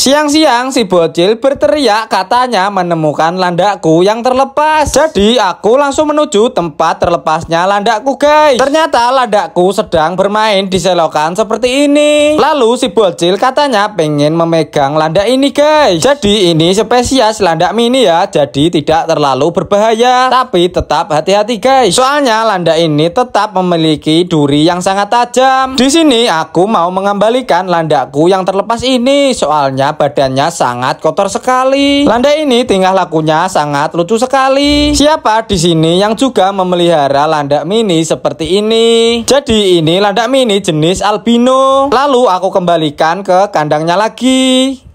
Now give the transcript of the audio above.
Siang-siang si bocil berteriak katanya menemukan landakku yang terlepas. Jadi aku langsung menuju tempat terlepasnya landakku guys. Ternyata landakku sedang bermain di selokan seperti ini. Lalu si bocil katanya pengen memegang landak ini guys. Jadi ini spesies landak mini ya. Jadi tidak terlalu berbahaya. Tapi tetap hati-hati guys. Soalnya landak ini tetap memiliki duri yang sangat tajam. Di sini aku mau mengembalikan landakku yang terlepas ini. Soalnya badannya sangat kotor sekali. Landa ini tingkah lakunya sangat lucu sekali. Siapa di sini yang juga memelihara landak mini seperti ini? Jadi ini landak mini jenis albino. Lalu aku kembalikan ke kandangnya lagi.